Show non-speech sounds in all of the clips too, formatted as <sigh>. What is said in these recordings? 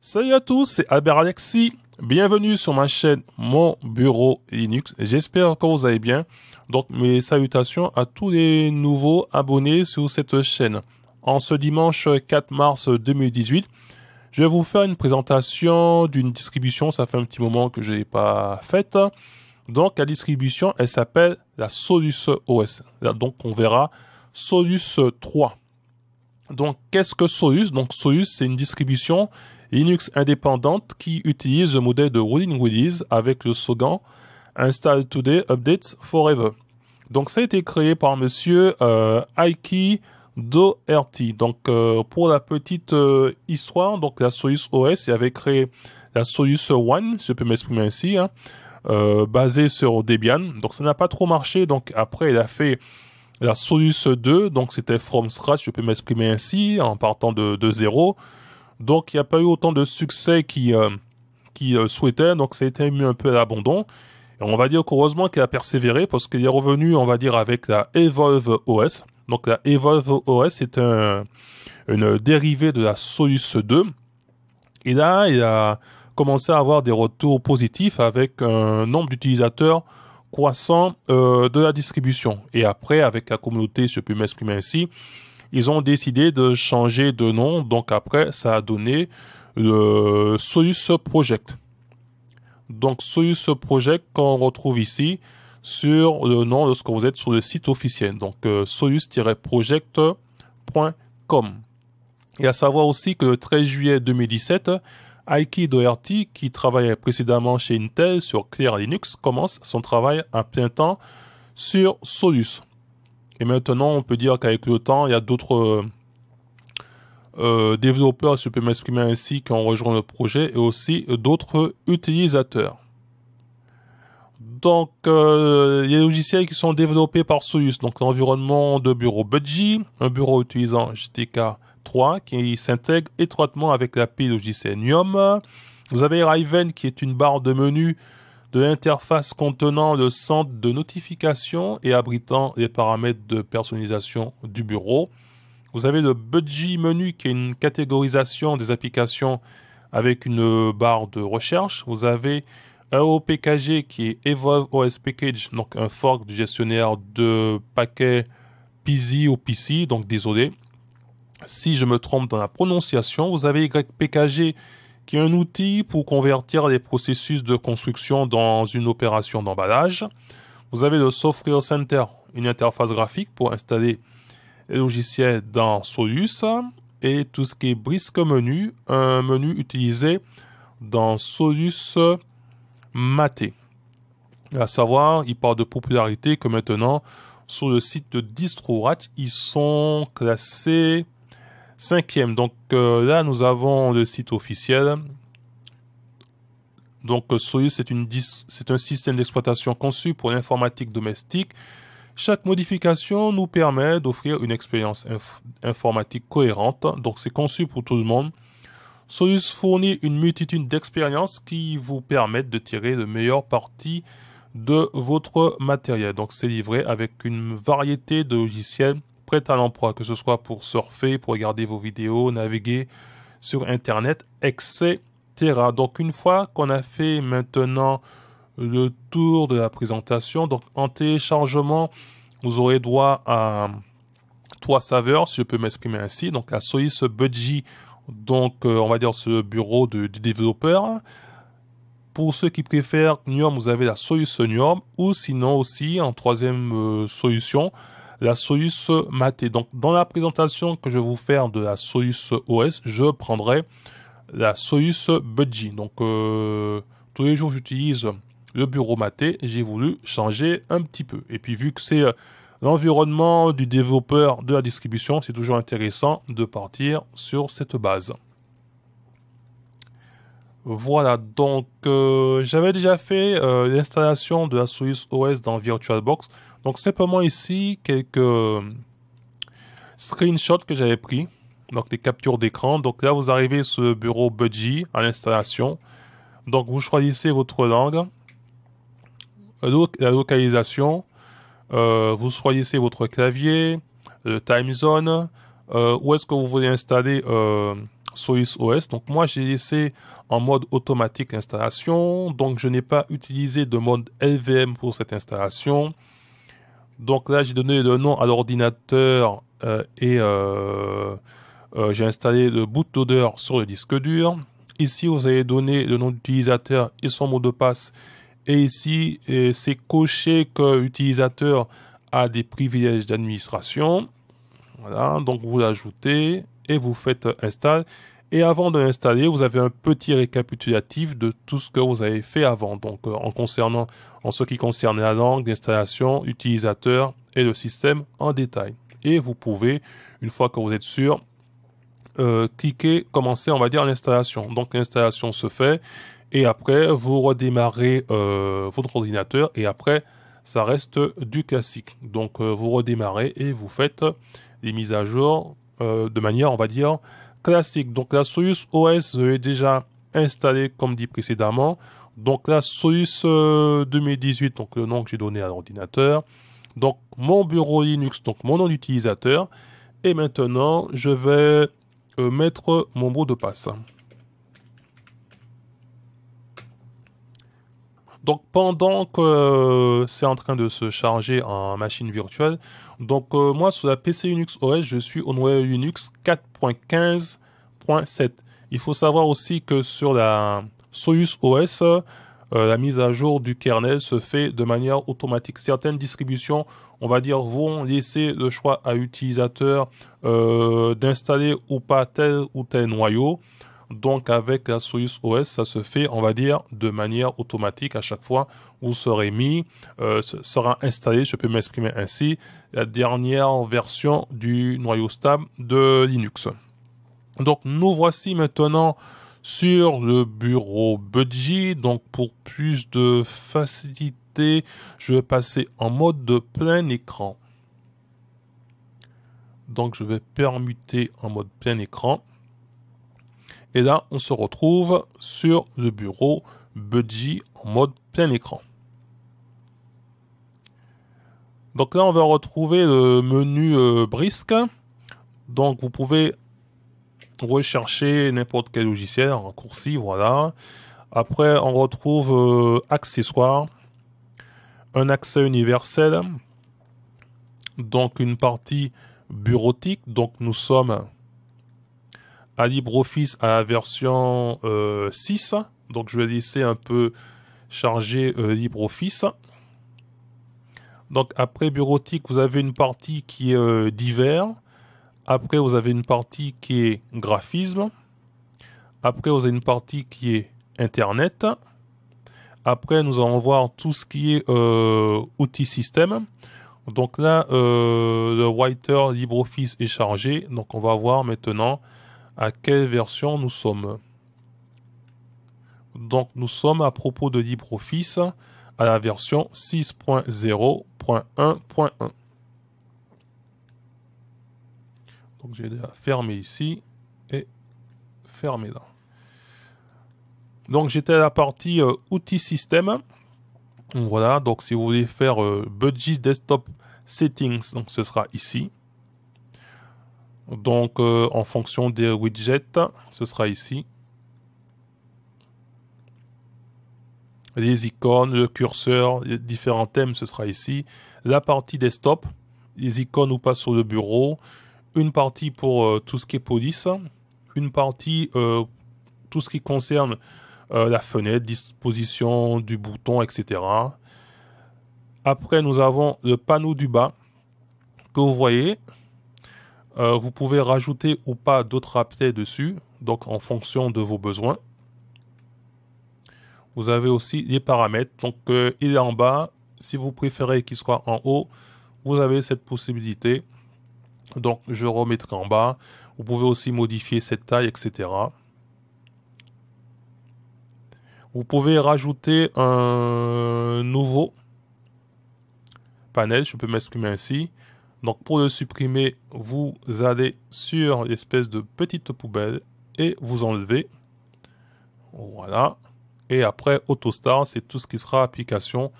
Salut à tous, c'est Albert Alexis. Bienvenue sur ma chaîne Mon Bureau Linux. J'espère que vous allez bien. Donc mes salutations à tous les nouveaux abonnés sur cette chaîne. En ce dimanche 4 mars 2018, je vais vous faire une présentation d'une distribution. Ça fait un petit moment que je n'ai pas faite. Donc la distribution, elle s'appelle la Solus OS. Donc on verra Solus 3. Donc qu'est-ce que Solus Donc Solus, c'est une distribution Linux indépendante qui utilise le modèle de Rolling Releases avec le slogan Install Today, Updates Forever. Donc ça a été créé par monsieur euh, Aiki Doherty. Donc euh, pour la petite euh, histoire, donc la Soyuz OS il avait créé la Soyuz One, je peux m'exprimer ainsi, hein, euh, basée sur Debian. Donc ça n'a pas trop marché. Donc après il a fait la Soyuz 2, donc c'était from scratch, je peux m'exprimer ainsi, en partant de, de zéro. Donc, il n'y a pas eu autant de succès qu'il qui, euh, euh, Donc, ça a été mis un peu à l'abandon. Et on va dire heureusement, qu'il a persévéré parce qu'il est revenu, on va dire, avec la Evolve OS. Donc, la Evolve OS est une dérivée de la Solus 2. Et là, il a commencé à avoir des retours positifs avec un nombre d'utilisateurs croissant euh, de la distribution. Et après, avec la communauté, je peux m'exprimer ainsi, ils ont décidé de changer de nom. Donc après, ça a donné le euh, Soyuz Project. Donc Soyuz Project qu'on retrouve ici sur le nom lorsque vous êtes sur le site officiel. Donc euh, solus projectcom Et à savoir aussi que le 13 juillet 2017, Aiki Doherty, qui travaillait précédemment chez Intel sur Clear Linux, commence son travail à plein temps sur Solus. Et maintenant, on peut dire qu'avec le temps, il y a d'autres euh, euh, développeurs, si je peux m'exprimer ainsi, qui ont rejoint le projet et aussi d'autres utilisateurs. Donc, euh, il y a des logiciels qui sont développés par Soyuz, donc l'environnement de bureau Budgie, un bureau utilisant GTK 3 qui s'intègre étroitement avec l'API logiciel Nium. Vous avez Riven qui est une barre de menu de l'interface contenant le centre de notification et abritant les paramètres de personnalisation du bureau. Vous avez le Budgie Menu qui est une catégorisation des applications avec une barre de recherche. Vous avez EOPKG qui est Evolve OS Package, donc un fork du gestionnaire de paquets PZ ou PC, donc désolé si je me trompe dans la prononciation. Vous avez YPKG qui est un outil pour convertir les processus de construction dans une opération d'emballage. Vous avez le Software Center, une interface graphique pour installer les logiciels dans Solus. Et tout ce qui est Brisque Menu, un menu utilisé dans Solus Maté. À savoir, il part de popularité que maintenant, sur le site de DistroRat, ils sont classés Cinquième, donc euh, là nous avons le site officiel. Donc euh, Soyuz, c'est un système d'exploitation conçu pour l'informatique domestique. Chaque modification nous permet d'offrir une expérience informatique cohérente, donc c'est conçu pour tout le monde. Soyuz fournit une multitude d'expériences qui vous permettent de tirer le meilleur parti de votre matériel. Donc c'est livré avec une variété de logiciels prête à l'emploi, que ce soit pour surfer, pour regarder vos vidéos, naviguer sur Internet, etc. Donc une fois qu'on a fait maintenant le tour de la présentation, donc en téléchargement, vous aurez droit à trois saveurs, si je peux m'exprimer ainsi, donc à Soyuz Budgie, donc euh, on va dire ce bureau du développeur. Pour ceux qui préfèrent Gnuom, vous avez la Soyuz ou sinon aussi en troisième euh, solution, la Soyuz MATE. Donc dans la présentation que je vais vous faire de la Soyuz OS, je prendrai la Soyuz Budgie. Donc euh, tous les jours j'utilise le bureau Mate. j'ai voulu changer un petit peu. Et puis vu que c'est euh, l'environnement du développeur de la distribution, c'est toujours intéressant de partir sur cette base. Voilà, donc euh, j'avais déjà fait l'installation de la Soyuz OS dans VirtualBox. Donc simplement ici, quelques euh, screenshots que j'avais pris, donc des captures d'écran. Donc là, vous arrivez sur le bureau Budgie à l'installation. Donc vous choisissez votre langue, euh, la localisation, euh, vous choisissez votre clavier, le time zone, où est-ce que vous voulez installer euh, OS. Donc moi j'ai laissé en mode automatique l'installation. donc je n'ai pas utilisé de mode LVM pour cette installation. Donc là, j'ai donné le nom à l'ordinateur euh, et euh, euh, j'ai installé le bootloader sur le disque dur. Ici, vous avez donné le nom d'utilisateur et son mot de passe. Et ici, c'est coché que l'utilisateur a des privilèges d'administration. Voilà, donc vous l'ajoutez et vous faites install. Et avant de l'installer, vous avez un petit récapitulatif de tout ce que vous avez fait avant. Donc, euh, en concernant, en ce qui concerne la langue, l'installation, utilisateur et le système en détail. Et vous pouvez, une fois que vous êtes sûr, euh, cliquer, commencer, on va dire, l'installation. Donc, l'installation se fait. Et après, vous redémarrez euh, votre ordinateur. Et après, ça reste du classique. Donc, vous redémarrez et vous faites les mises à jour de manière, on va dire, classique. Donc la Soyuz OS est déjà installée comme dit précédemment. Donc la Soyuz 2018, euh, donc le nom que j'ai donné à l'ordinateur. Donc mon bureau Linux, donc mon nom d'utilisateur. Et maintenant, je vais euh, mettre mon mot de passe. Donc pendant que euh, c'est en train de se charger en machine virtuelle, donc euh, moi sur la PC Linux OS, je suis au noyau Linux 4.15.7. Il faut savoir aussi que sur la Soyuz OS, euh, la mise à jour du kernel se fait de manière automatique. Certaines distributions, on va dire, vont laisser le choix à l'utilisateur euh, d'installer ou pas tel ou tel noyau. Donc avec la Soyuz OS, ça se fait, on va dire, de manière automatique à chaque fois où serez mis, sera installé, je peux m'exprimer ainsi, la dernière version du noyau stable de Linux. Donc nous voici maintenant sur le bureau Budgie. Donc pour plus de facilité, je vais passer en mode plein écran. Donc je vais permuter en mode plein écran. Et là, on se retrouve sur le bureau Budgie en mode plein écran. Donc là, on va retrouver le menu euh, brisque. Donc vous pouvez rechercher n'importe quel logiciel un raccourci, voilà. Après, on retrouve euh, accessoires, un accès universel, donc une partie bureautique. Donc nous sommes à LibreOffice à la version 6. Euh, donc je vais laisser un peu charger LibreOffice. Donc après bureautique, vous avez une partie qui est euh, divers. Après, vous avez une partie qui est graphisme. Après, vous avez une partie qui est Internet. Après, nous allons voir tout ce qui est euh, outils système. Donc là, euh, le writer LibreOffice est chargé. Donc on va voir maintenant à quelle version nous sommes. Donc nous sommes à propos de LibreOffice la version 6.0.1.1. Donc j'ai déjà fermé ici et fermé là. Donc j'étais à la partie euh, outils système. Voilà, donc si vous voulez faire euh, budget desktop settings, donc ce sera ici. Donc euh, en fonction des widgets, ce sera ici. les icônes, le curseur, différents thèmes, ce sera ici. La partie des desktop, les icônes ou pas sur le bureau. Une partie pour euh, tout ce qui est police. Une partie euh, tout ce qui concerne euh, la fenêtre, disposition du bouton, etc. Après, nous avons le panneau du bas que vous voyez. vous pouvez rajouter ou pas d'autres applets dessus, donc en fonction de vos besoins vous avez aussi les paramètres. Donc, euh, il est en bas. Si vous préférez qu'il soit en haut, vous avez cette possibilité. Donc, je remettrai en bas. Vous pouvez aussi modifier cette taille, etc. Vous pouvez rajouter un nouveau panel, je peux m'exprimer ainsi. Donc pour le supprimer, vous allez sur l'espèce de petite poubelle et vous enlevez. Voilà. Et après, AutoStar, c'est tout ce qui sera application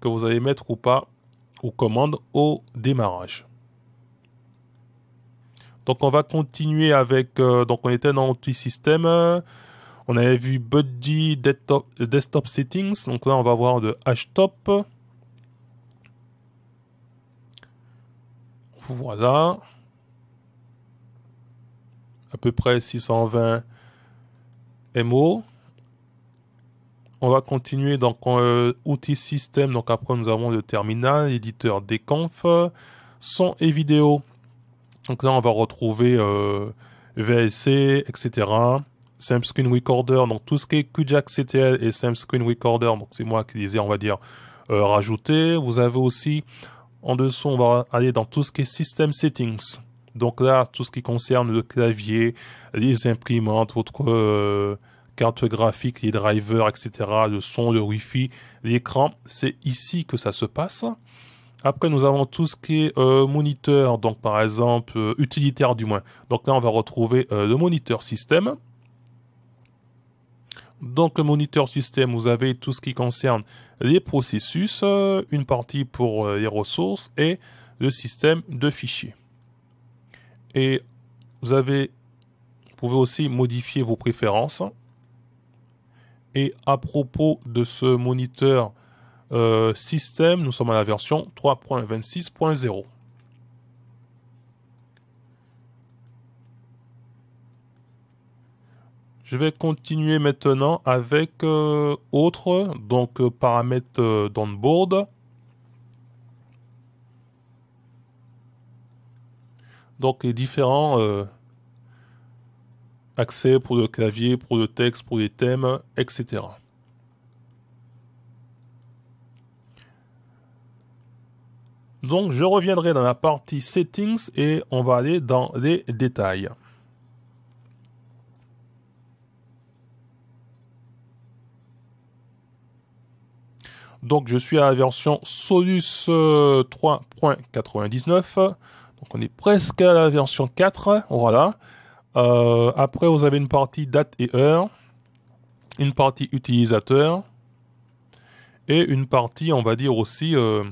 que vous allez mettre ou pas aux commande au démarrage. Donc on va continuer avec... Euh, donc on était dans anti-système. on avait vu Buddy desktop, Settings. Donc là on va voir de Htop. Voilà. À peu près 620 MO. On va continuer donc euh, outils système. Donc après nous avons le terminal, éditeur déconf son et vidéo. Donc là on va retrouver euh, VSC, etc. Same Screen Recorder, donc tout ce qui est QJAC CTL et Same Screen Recorder, donc c'est moi qui les ai, on va dire, euh, rajouter Vous avez aussi, en dessous, on va aller dans tout ce qui est System Settings. Donc là, tout ce qui concerne le clavier, les imprimantes, votre euh, carte graphique, les drivers, etc., le son, le wifi, l'écran. C'est ici que ça se passe. Après, nous avons tout ce qui est euh, moniteur, donc par exemple, euh, utilitaire du moins. Donc là, on va retrouver euh, le moniteur système. Donc le moniteur système, vous avez tout ce qui concerne les processus, une partie pour les ressources et le système de fichiers. Et vous avez, vous pouvez aussi modifier vos préférences. Et à propos de ce moniteur euh, système, nous sommes à la version 3.26.0. Je vais continuer maintenant avec autres, euh, autre, donc euh, paramètres d'onboard. Donc les différents accès pour le clavier, pour le texte, pour les thèmes, etc. Donc je reviendrai dans la partie settings et on va aller dans les détails. Donc je suis à la version Solus 3.99. Euh, Donc on est presque à la version 4. Voilà. Euh, après, vous avez une partie date et heure, une partie utilisateur et une partie, on va dire aussi, euh,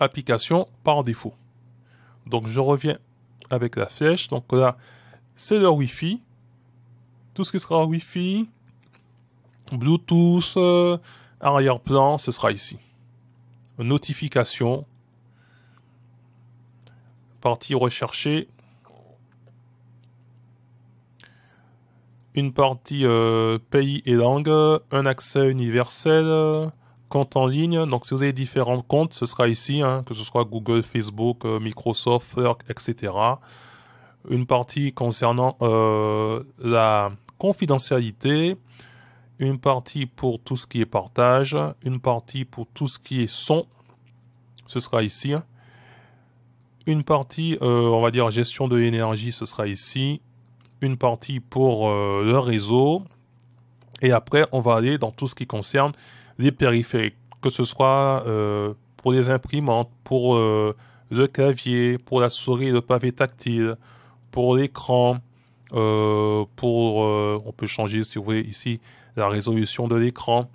application par défaut. Donc, je reviens avec la flèche. Donc là, c'est le Wi-Fi. Tout ce qui sera Wi-Fi, Bluetooth, euh, arrière-plan, ce sera ici. Notification, partie recherchée, une partie euh, pays et langue, un accès universel, euh, compte en ligne. Donc si vous avez différents comptes, ce sera ici, hein, que ce soit Google, Facebook, euh, Microsoft, etc. Une partie concernant la confidentialité, une partie pour tout ce qui est partage, une partie pour tout ce qui est son, ce sera ici. Une partie, on va dire, gestion de l'énergie, ce sera ici une partie pour euh, le réseau, et après on va aller dans tout ce qui concerne les périphériques, que ce soit euh, pour les imprimantes, pour euh, le clavier, pour la souris, le pavé tactile, pour l'écran, pour on peut changer si vous voulez ici la résolution de l'écran,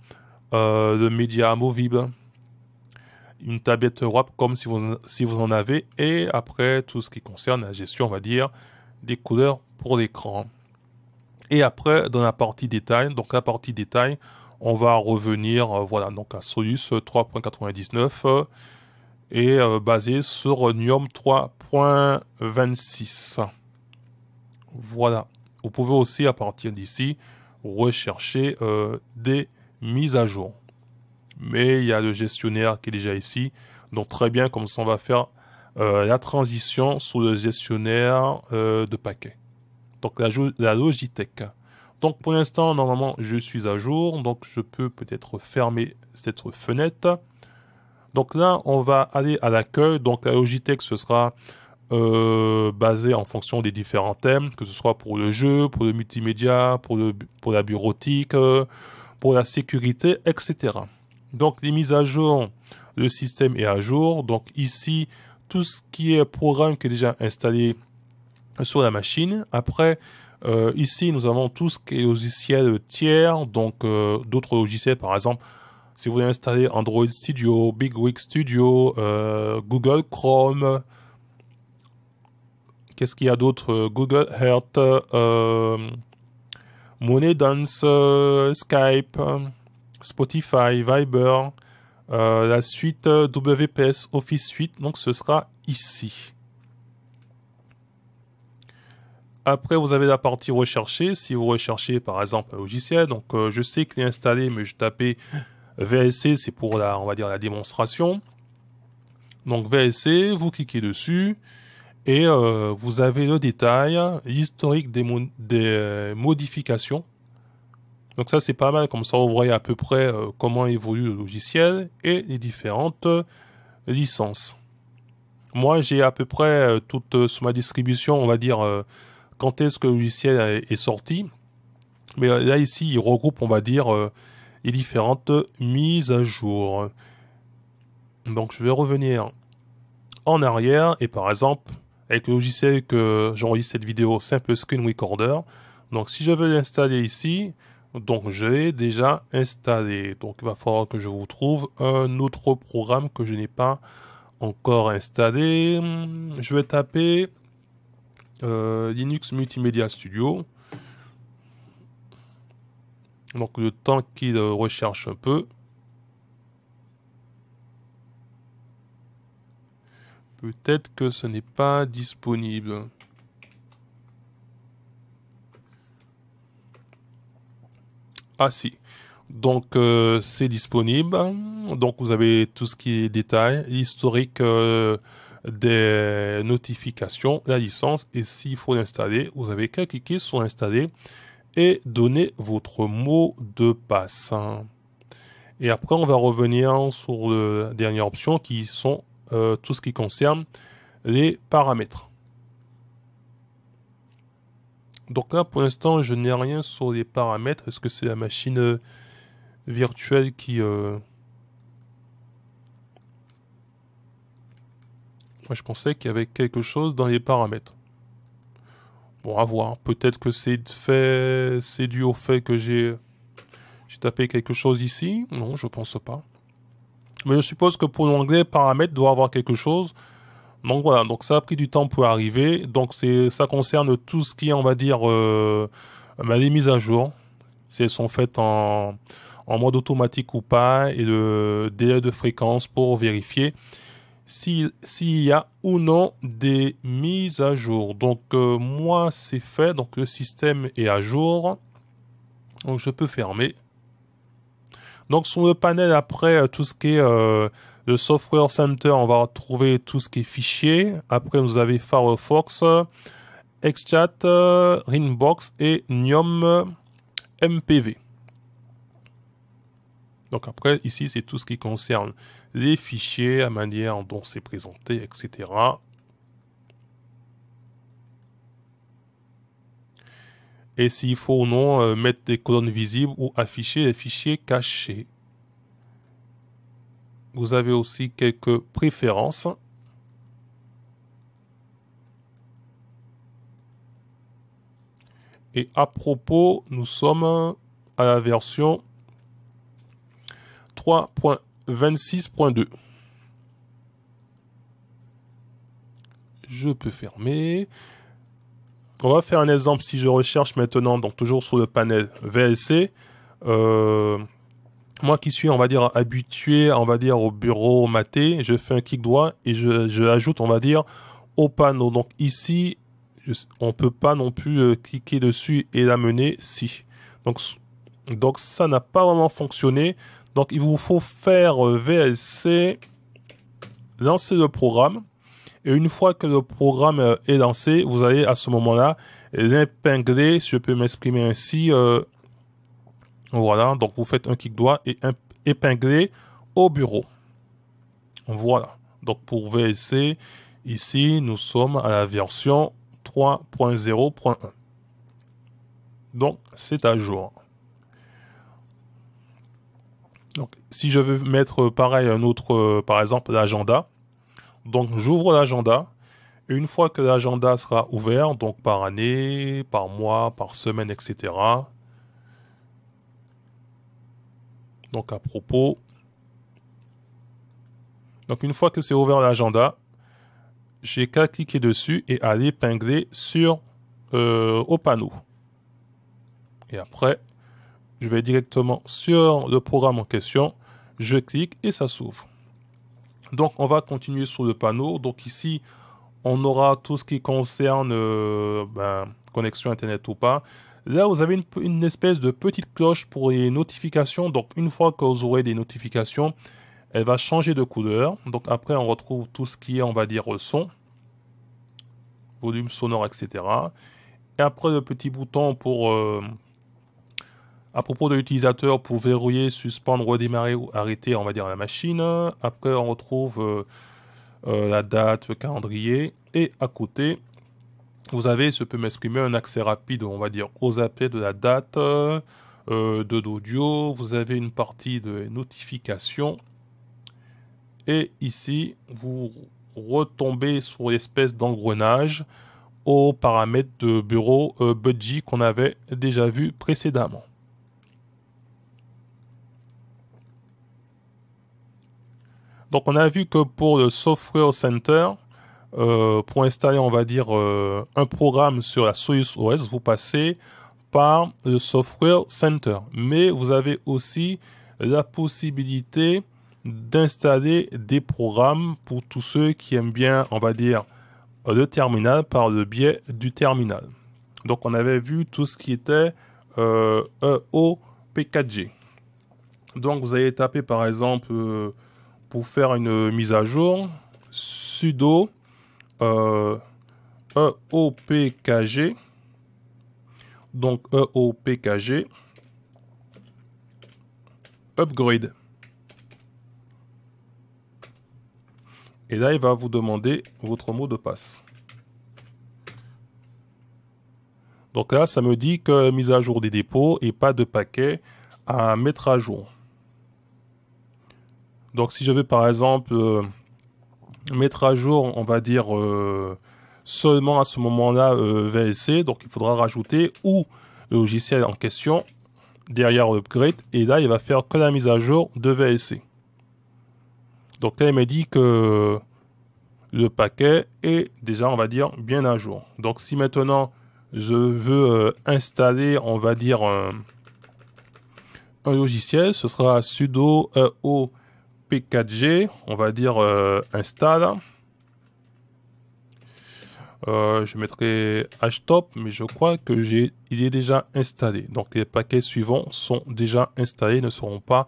le média amovible, une tablette WAP comme si vous, si vous en avez, et après tout ce qui concerne la gestion, on va dire, des couleurs pour l'écran. Et après, dans la partie détail, donc la partie détail, on va revenir euh, voilà, donc à Solus euh, 3.99 euh, et basé sur Nium 3.26. Voilà. Vous pouvez aussi à partir d'ici rechercher des mises à jour. Mais il y a le gestionnaire qui est déjà ici. Donc très bien, comme ça on va faire euh, la transition sur le gestionnaire euh, de paquets. Donc la, Logitech. Donc pour l'instant, normalement, je suis à jour. Donc je peux peut-être fermer cette fenêtre. Donc là, on va aller à l'accueil. Donc la Logitech, ce sera euh, basé en fonction des différents thèmes, que ce soit pour le jeu, pour le multimédia, pour, le, pour la bureautique, pour la sécurité, etc. Donc les mises à jour, le système est à jour. Donc ici, tout ce qui est programme qui est déjà installé sur la machine. Après, euh, ici, nous avons tout ce qui est logiciel tiers, donc euh, d'autres logiciels, par exemple, si vous voulez installer Android Studio, BigWig Studio, euh, Google Chrome, qu'est-ce qu'il y a d'autre Google Earth, Money Dance, Skype, Spotify, Viber, euh, la suite euh, WPS Office Suite, donc ce sera ici. Après, vous avez la partie rechercher. Si vous recherchez par exemple un logiciel, donc euh, je sais que est installé, mais je tapais VLC, c'est pour la, on va dire, la démonstration. Donc VLC, vous cliquez dessus et vous avez le détail, l'historique des modifications donc ça c'est pas mal, comme ça vous voyez à peu près euh, comment évolue le logiciel et les différentes euh, licences. Moi j'ai à peu près euh, toute sur ma distribution, on va dire quand est-ce que le logiciel est, sorti. Mais là ici il regroupe on va dire les différentes mises à jour. Donc je vais revenir en arrière et par exemple avec le logiciel que j'enregistre cette vidéo, Simple Screen Recorder. Donc si je veux l'installer ici, donc je l'ai déjà installé. Donc il va falloir que je vous trouve un autre programme que je n'ai pas encore installé. Je vais taper euh, Linux Multimedia Studio. Donc le temps qu'il recherche un peu. Peut-être que ce n'est pas disponible. Ah, si Donc euh, c'est disponible. Donc vous avez tout ce qui est détail, l'historique euh, des notifications, la licence et s'il faut l'installer, vous avez qu'à cliquer sur installer et donner votre mot de passe. Et après on va revenir sur la dernière option qui sont euh, tout ce qui concerne les paramètres. Donc là, pour l'instant, je n'ai rien sur les paramètres. Est-ce que c'est la machine euh, virtuelle qui... Moi, euh, je pensais qu'il y avait quelque chose dans les paramètres. Bon, à voir. Peut-être que c'est fait... c'est dû au fait que j'ai... J'ai tapé quelque chose ici. Non, je pense pas. Mais je suppose que pour l'onglet paramètres doit avoir quelque chose. Donc voilà, donc ça a pris du temps pour arriver. Donc c'est, ça concerne tout ce qui est, on va dire, euh, ben, les mises à jour. Si elles sont faites en, mode automatique ou pas, et le délai de fréquence pour vérifier s'il y a ou non des mises à jour. Donc euh, moi c'est fait, donc le système est à jour. Donc je peux fermer. Donc sur le panel après euh, tout ce qui est euh, le software center, on va retrouver tout ce qui est fichier. Après vous avez Firefox, Xchat, Ringbox euh, et Nium MPV. Donc après ici c'est tout ce qui concerne les fichiers, la manière dont c'est présenté, etc. et s'il faut ou non euh, mettre des colonnes visibles ou afficher les fichiers cachés. Vous avez aussi quelques préférences. Et à propos, nous sommes à la version 3.26.2. Je peux fermer on va faire un exemple. Si je recherche maintenant, donc toujours sur le panel VLC, euh, moi qui suis, on va dire, habitué, on va dire, au bureau maté, je fais un clic droit et je, je, ajoute, on va dire, au panneau. Donc ici, on peut pas non plus euh, cliquer dessus et l'amener si. Donc, donc ça n'a pas vraiment fonctionné. Donc il vous faut faire euh, VLC, lancer le programme. Et une fois que le programme euh, est lancé, vous allez à ce moment-là l'épingler, si je peux m'exprimer ainsi. Euh, voilà, donc vous faites un clic droit et épingler au bureau. Voilà. Donc pour VSC, ici, nous sommes à la version 3.0.1. Donc c'est à jour. Donc si je veux mettre pareil un autre, euh, par exemple, l'agenda, donc j'ouvre l'agenda. Une fois que l'agenda sera ouvert, donc par année, par mois, par semaine, etc. Donc à propos. Donc une fois que c'est ouvert l'agenda, j'ai qu'à cliquer dessus et aller l'épingler sur euh, au panneau. Et après, je vais directement sur le programme en question, je clique et ça s'ouvre. Donc on va continuer sur le panneau. Donc ici, on aura tout ce qui concerne euh, ben, connexion Internet ou pas. Là, vous avez une, espèce de petite cloche pour les notifications. Donc une fois que vous aurez des notifications, elle va changer de couleur. Donc après, on retrouve tout ce qui est, on va dire, son, volume sonore, etc. Et après, le petit bouton pour... Euh, à propos de l'utilisateur, pour verrouiller, suspendre, redémarrer ou arrêter, on va dire la machine. Après, on retrouve euh, euh, la date, le calendrier. Et à côté, vous avez, ce peut m'exprimer, un accès rapide, on va dire, aux appels de la date, euh, de l'audio. Vous avez une partie de notification. Et ici, vous retombez sur l'espèce d'engrenage aux paramètres de bureau budgie qu'on avait déjà vu précédemment. Donc on a vu que pour le Software Center, euh, pour installer, on va dire, euh, un programme sur la Soyuz OS, vous passez par le Software Center. Mais vous avez aussi la possibilité d'installer des programmes pour tous ceux qui aiment bien, on va dire, le terminal par le biais du terminal. Donc on avait vu tout ce qui était EOP4G. Euh, e Donc vous allez taper par exemple pour faire une euh, mise à jour, sudo euh, eopkg, donc eopkg, upgrade. Et là, il va vous demander votre mot de passe. Donc là, ça me dit que mise à jour des dépôts et pas de paquet à mettre à jour. Donc si je veux par exemple euh, mettre à jour, on va dire euh, seulement à ce moment-là euh, VSC, donc il faudra rajouter ou le logiciel en question derrière upgrade et là il va faire que la mise à jour de VSC. Donc là il m'a dit que le paquet est déjà on va dire bien à jour. Donc si maintenant je veux installer on va dire un logiciel, ce sera sudo o P4G, on va dire euh, install. Euh, je mettrai htop, mais je crois que j'ai, il est déjà installé. Donc les paquets suivants sont déjà installés, ne seront pas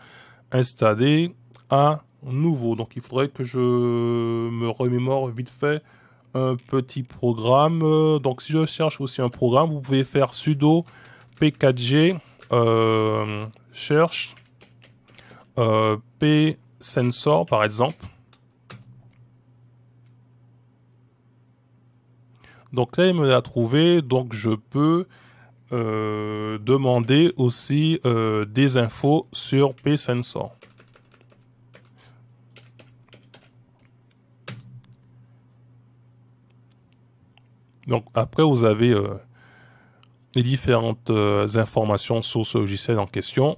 installés à nouveau. Donc il faudrait que je me remémore vite fait un petit programme. Donc si je cherche aussi un programme, vous pouvez faire sudo p4g euh, cherche p Sensor, par exemple. Donc là, il me l'a trouvé. Donc je peux euh, demander aussi euh, des infos sur P-Sensor. Donc après, vous avez euh, les différentes informations sur ce logiciel en question.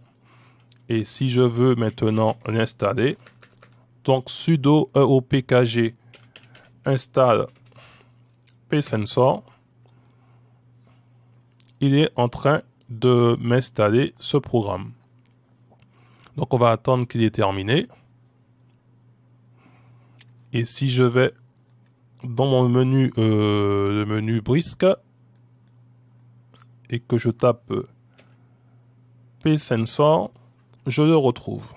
Et si je veux maintenant l'installer, donc sudo eopkg install psensor, il est en train de m'installer ce programme. Donc on va attendre qu'il est terminé. Et si je vais dans mon menu, euh, le menu brisque, et que je tape psensor, je le retrouve.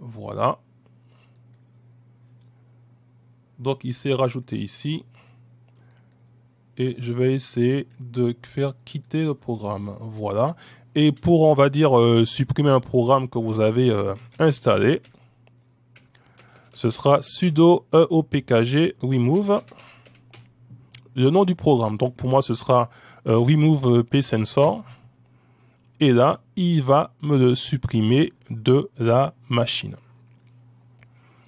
Voilà. Donc il s'est rajouté ici. Et je vais essayer de faire quitter le programme. Voilà. Et pour, on va dire, euh, supprimer un programme que vous avez euh, installé, ce sera sudo eopkg remove. Le nom du programme. Donc pour moi, ce sera euh, remove euh, P sensor. Et là, il va me le supprimer de la machine.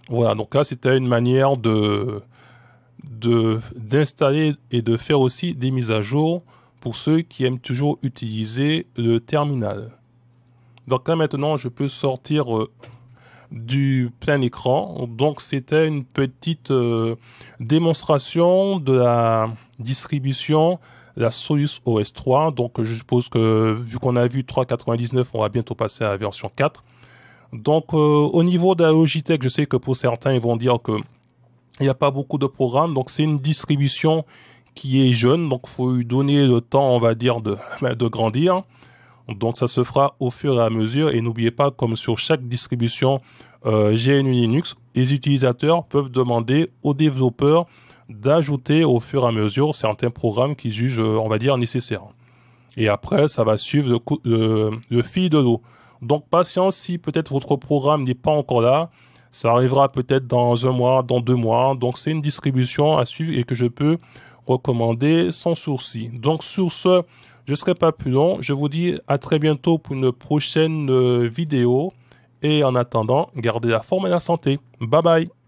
Voilà, donc là, c'était une manière de d'installer et de faire aussi des mises à jour pour ceux qui aiment toujours utiliser le terminal. Donc là maintenant je peux sortir euh, du plein écran. Donc c'était une petite démonstration de la distribution la Soyuz OS3. Donc je suppose que vu qu'on a vu 3.99, on va bientôt passer à la version 4. Donc euh, au niveau de la Logitech, je sais que pour certains, ils vont dire que il n'y a pas beaucoup de programmes. Donc c'est une distribution qui est jeune, donc faut lui donner le temps, on va dire, de, <laughs> de grandir. Donc ça se fera au fur et à mesure. Et n'oubliez pas, comme sur chaque distribution euh, GNU Linux, les utilisateurs peuvent demander aux développeurs d'ajouter au fur et à mesure certains programmes qui jugent, euh, on va dire, nécessaires. Et après, ça va suivre euh, le, fil de l'eau. Donc patience, si peut-être votre programme n'est pas encore là, ça arrivera peut-être dans un mois, dans deux mois. Donc c'est une distribution à suivre et que je peux recommander sans sourcil. Donc sur ce, je ne serai pas plus long. Je vous dis à très bientôt pour une prochaine euh, vidéo. Et en attendant, gardez la forme et la santé. Bye bye